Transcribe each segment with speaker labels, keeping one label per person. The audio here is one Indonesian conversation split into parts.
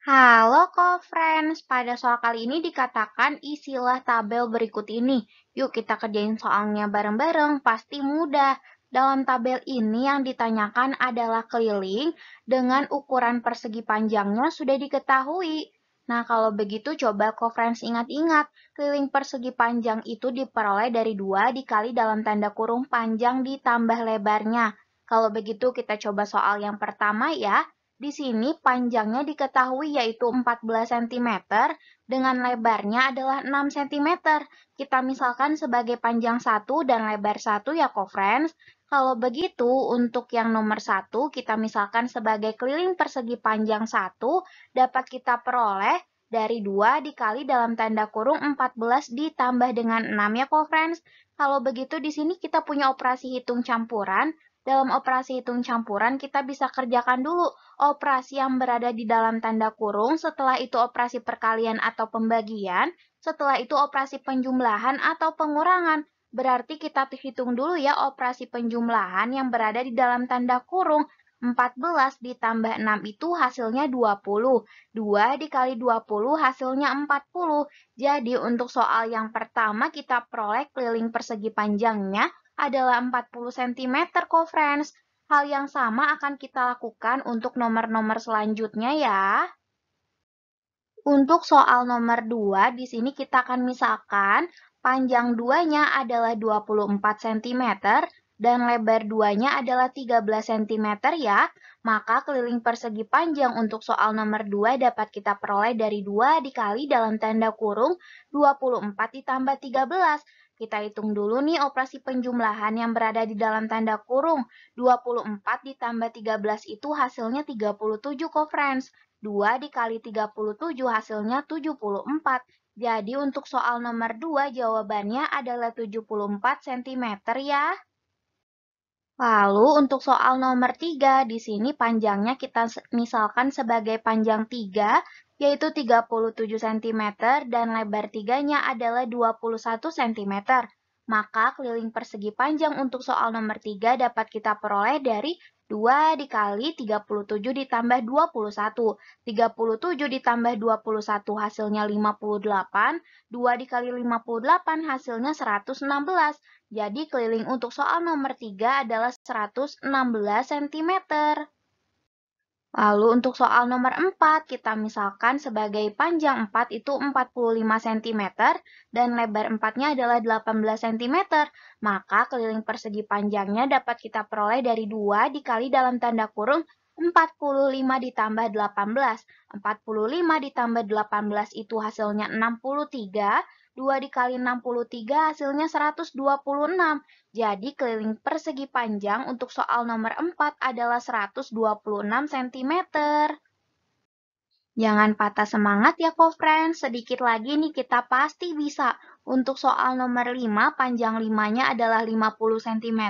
Speaker 1: Halo co-friends, pada soal kali ini dikatakan isilah tabel berikut ini. Yuk kita kerjain soalnya bareng-bareng, pasti mudah. Dalam tabel ini yang ditanyakan adalah keliling dengan ukuran persegi panjangnya sudah diketahui. Nah, kalau begitu coba co-friends ingat-ingat, keliling persegi panjang itu diperoleh dari dua dikali dalam tanda kurung panjang ditambah lebarnya. Kalau begitu kita coba soal yang pertama ya. Di sini panjangnya diketahui yaitu 14 cm hmm. dengan lebarnya adalah 6 cm. Kita misalkan sebagai panjang 1 dan lebar 1 ya co-friends. Kalau begitu, untuk yang nomor 1 kita misalkan sebagai keliling persegi panjang 1 dapat kita peroleh dari 2 dikali dalam tanda kurung 14 ditambah dengan 6 ya co-friends. Kalau begitu di sini kita punya operasi hitung campuran dalam operasi hitung campuran, kita bisa kerjakan dulu operasi yang berada di dalam tanda kurung, setelah itu operasi perkalian atau pembagian, setelah itu operasi penjumlahan atau pengurangan. Berarti kita hitung dulu ya operasi penjumlahan yang berada di dalam tanda kurung. 14 ditambah 6 itu hasilnya 20. 2 dikali 20 hasilnya 40. Jadi untuk soal yang pertama kita peroleh keliling persegi panjangnya adalah 40 cm kok friends. Hal yang sama akan kita lakukan untuk nomor-nomor selanjutnya ya. Untuk soal nomor 2, di sini kita akan misalkan panjang duanya adalah 24 cm dan lebar duanya adalah 13 cm ya. Maka keliling persegi panjang untuk soal nomor 2 dapat kita peroleh dari 2 dikali dalam tanda kurung 24 ditambah 13 kita hitung dulu nih operasi penjumlahan yang berada di dalam tanda kurung. 24 ditambah 13 itu hasilnya 37 kok friends. 2 dikali 37 hasilnya 74. Jadi untuk soal nomor 2 jawabannya adalah 74 cm ya. Lalu untuk soal nomor 3, di sini panjangnya kita misalkan sebagai panjang 3, yaitu 37 cm dan lebar tiganya adalah 21 cm. Maka keliling persegi panjang untuk soal nomor 3 dapat kita peroleh dari 2 dikali 37 ditambah 21. 37 ditambah 21 hasilnya 58. 2 dikali 58 hasilnya 116. Jadi keliling untuk soal nomor 3 adalah 116 cm. Lalu untuk soal nomor 4, kita misalkan sebagai panjang 4 itu 45 cm dan lebar 4-nya adalah 18 cm. Maka keliling persegi panjangnya dapat kita peroleh dari 2 dikali dalam tanda kurung 45 ditambah 18. 45 ditambah 18 itu hasilnya 63 2 dikali 63 hasilnya 126. Jadi keliling persegi panjang untuk soal nomor 4 adalah 126 cm. Jangan patah semangat ya co-friends, sedikit lagi nih kita pasti bisa. Untuk soal nomor 5, panjang 5-nya adalah 50 cm,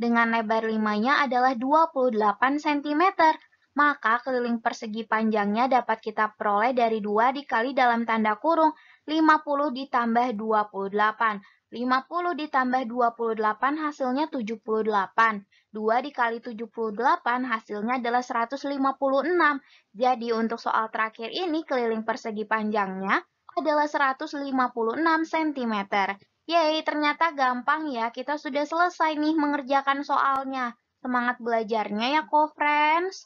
Speaker 1: dengan lebar 5-nya adalah 28 cm maka keliling persegi panjangnya dapat kita peroleh dari 2 dikali dalam tanda kurung 50 ditambah 28. 50 ditambah 28 hasilnya 78. 2 dikali 78 hasilnya adalah 156. Jadi untuk soal terakhir ini keliling persegi panjangnya adalah 156 cm. Yeay, ternyata gampang ya. Kita sudah selesai nih mengerjakan soalnya. Semangat belajarnya ya, co-friends.